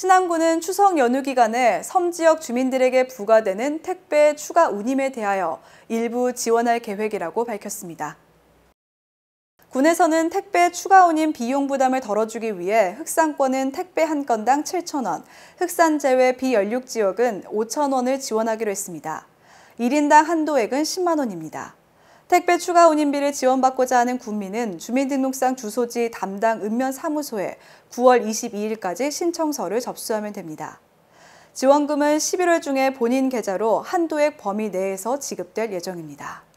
신안군은 추석 연휴 기간에 섬 지역 주민들에게 부과되는 택배 추가 운임에 대하여 일부 지원할 계획이라고 밝혔습니다. 군에서는 택배 추가 운임 비용 부담을 덜어주기 위해 흑산권은 택배 한 건당 7,000원, 흑산 제외 비연륙 지역은 5,000원을 지원하기로 했습니다. 1인당 한도액은 10만 원입니다. 택배 추가 운임비를 지원받고자 하는 국민은 주민등록상 주소지 담당 읍면사무소에 9월 22일까지 신청서를 접수하면 됩니다. 지원금은 11월 중에 본인 계좌로 한도액 범위 내에서 지급될 예정입니다.